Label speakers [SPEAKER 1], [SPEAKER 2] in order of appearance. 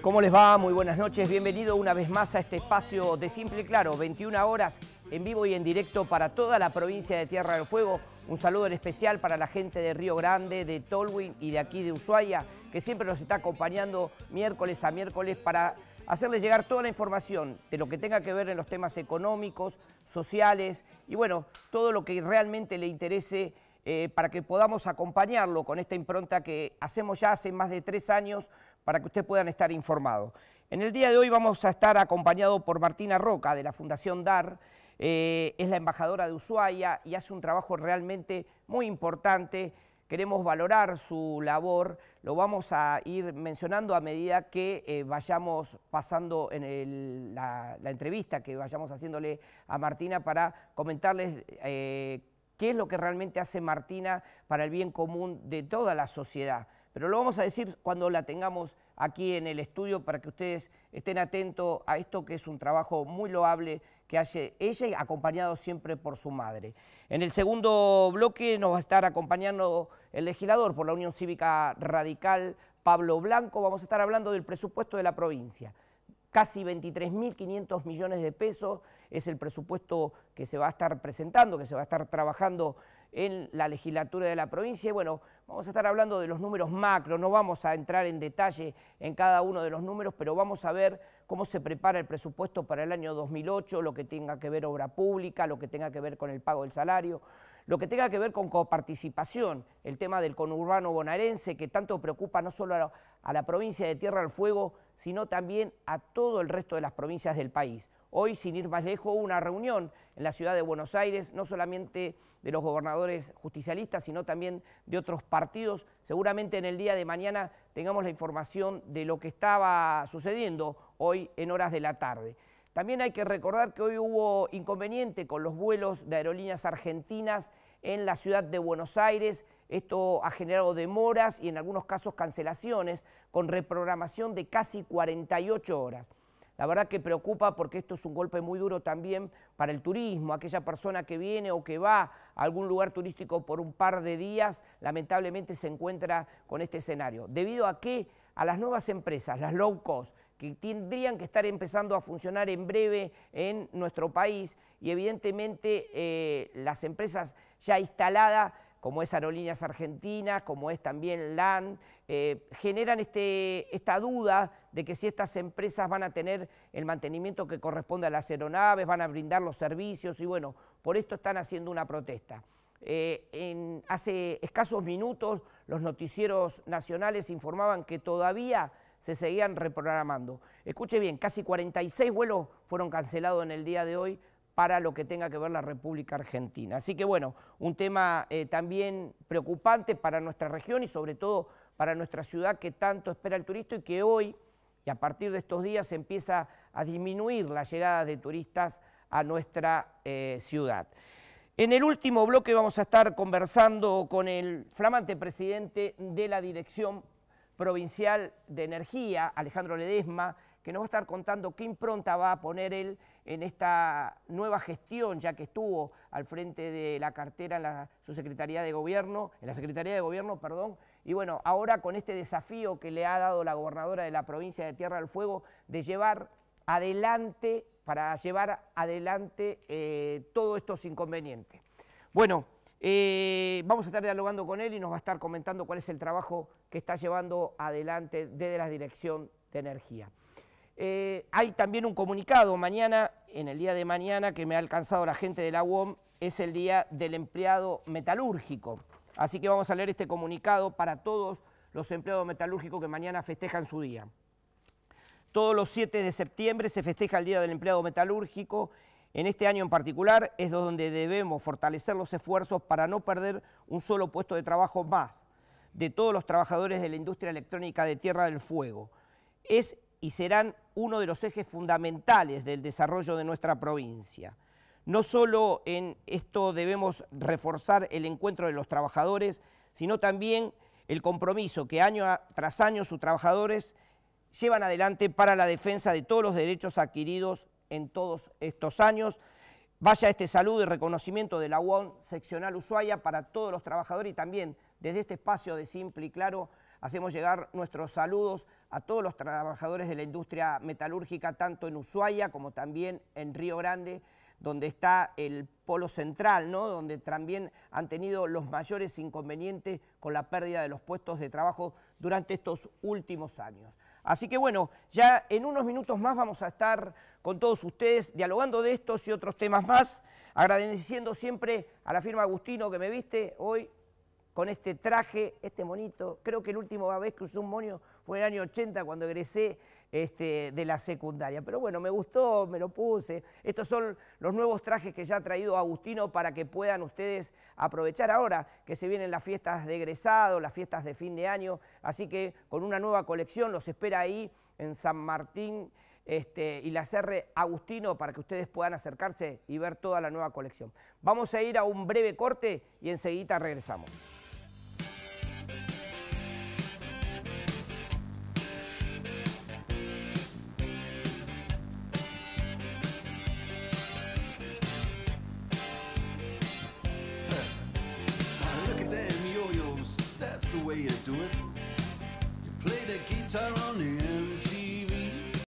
[SPEAKER 1] ¿Cómo les va? Muy buenas noches. Bienvenido una vez más a este espacio de Simple y Claro, 21 horas en vivo y en directo para toda la provincia de Tierra del Fuego. Un saludo en especial para la gente de Río Grande, de Tolwin y de aquí de Ushuaia, que siempre nos está acompañando miércoles a miércoles para hacerles llegar toda la información de lo que tenga que ver en los temas económicos, sociales y bueno, todo lo que realmente le interese eh, para que podamos acompañarlo con esta impronta que hacemos ya hace más de tres años para que ustedes puedan estar informados. En el día de hoy vamos a estar acompañado por Martina Roca de la Fundación DAR, eh, es la embajadora de Ushuaia y hace un trabajo realmente muy importante. Queremos valorar su labor, lo vamos a ir mencionando a medida que eh, vayamos pasando en la, entrevista que vayamos haciéndole a Martina para comentarles qué es lo que realmente hace Martina para el bien común de toda la sociedad. Pero lo vamos a decir cuando la tengamos aquí en el estudio para que ustedes estén atentos a esto que es un trabajo muy loable que hace ella y acompañado siempre por su madre. En el segundo bloque nos va a estar acompañando el legislador por la Unión Cívica Radical, Pablo Blanco. Vamos a estar hablando del presupuesto de la provincia casi 23.500 millones de pesos es el presupuesto que se va a estar presentando, que se va a estar trabajando en la legislatura de la provincia. Y bueno, vamos a estar hablando de los números macro, no vamos a entrar en detalle en cada uno de los números, pero vamos a ver cómo se prepara el presupuesto para el año 2008, lo que tenga que ver obra pública, lo que tenga que ver con el pago del salario, lo que tenga que ver con coparticipación, el tema del conurbano bonaerense que tanto preocupa no solo a la, provincia de Tierra del Fuego, sino también a todo el resto de las provincias del país. Hoy, sin ir más lejos, hubo una reunión en la ciudad de Buenos Aires, no solamente de los gobernadores justicialistas, sino también de otros partidos. Seguramente en el día de mañana tengamos la información de lo que estaba sucediendo hoy en horas de la tarde. También hay que recordar que hoy hubo inconveniente con los vuelos de aerolíneas argentinas en la ciudad de Buenos Aires. Esto ha generado demoras y en algunos casos cancelaciones con reprogramación de casi 48 horas. La verdad que preocupa porque esto es un golpe muy duro también para el turismo. Aquella persona que viene o que va a algún lugar turístico por un par de días, lamentablemente se encuentra con este escenario. Debido a que a las nuevas empresas, las low cost, que tendrían que estar empezando a funcionar en breve en nuestro país y evidentemente eh, las empresas ya instaladas, como es Aerolíneas Argentinas, como es también LAN, eh, generan este, esta duda de que si estas empresas van a tener el mantenimiento que corresponde a las aeronaves, van a brindar los servicios y bueno, por esto están haciendo una protesta. Eh, en, hace escasos minutos los noticieros nacionales informaban que todavía se seguían reprogramando. Escuche bien, casi 46 vuelos fueron cancelados en el día de hoy para lo que tenga que ver la República Argentina. Así que bueno, un tema eh, también preocupante para nuestra región y sobre todo para nuestra ciudad que tanto espera el turista y que hoy y a partir de estos días empieza a disminuir la llegada de turistas a nuestra eh, ciudad. En el último bloque vamos a estar conversando con el flamante presidente de la Dirección Provincial de Energía, Alejandro Ledesma, que nos va a estar contando qué impronta va a poner él en esta nueva gestión, ya que estuvo al frente de la cartera en la de gobierno, en la Secretaría de Gobierno, perdón, y bueno, ahora con este desafío que le ha dado la gobernadora de la provincia de Tierra del Fuego de llevar adelante, para llevar adelante eh, todos estos inconvenientes. Bueno, eh, vamos a estar dialogando con él y nos va a estar comentando cuál es el trabajo que está llevando adelante desde la Dirección de Energía. Eh, hay también un comunicado mañana, en el día de mañana, que me ha alcanzado la gente de la UOM, es el Día del Empleado Metalúrgico. Así que vamos a leer este comunicado para todos los empleados metalúrgicos que mañana festejan su día. Todos los 7 de septiembre se festeja el Día del Empleado Metalúrgico. En este año en particular es donde debemos fortalecer los esfuerzos para no perder un solo puesto de trabajo más de todos los trabajadores de la industria electrónica de Tierra del Fuego. Es y serán uno de los ejes fundamentales del desarrollo de nuestra provincia. No solo en esto debemos reforzar el encuentro de los trabajadores, sino también el compromiso que año tras año sus trabajadores llevan adelante para la defensa de todos los derechos adquiridos en todos estos años. Vaya este saludo y reconocimiento de la UON seccional Ushuaia para todos los trabajadores y también desde este espacio de Simple y Claro hacemos llegar nuestros saludos a todos los trabajadores de la industria metalúrgica, tanto en Ushuaia como también en Río Grande, donde está el polo central, donde también han tenido los mayores inconvenientes con la pérdida de los puestos de trabajo durante estos últimos años. Así que bueno, ya en unos minutos más vamos a estar con todos ustedes dialogando de estos y otros temas más, agradeciendo siempre a la firma Agustino que me viste hoy, con este traje, este monito. Creo que la última vez que usé un monio fue en el año 80 cuando egresé este, de la secundaria. Pero bueno, me gustó, me lo puse. Estos son los nuevos trajes que ya ha traído Agustino para que puedan ustedes aprovechar ahora que se vienen las fiestas de egresado, las fiestas de fin de año. Así que con una nueva colección los espera ahí en San Martín. Este, y la cerre Agustino para que ustedes puedan acercarse y ver toda la nueva colección. Vamos a ir a un breve corte y enseguida regresamos. on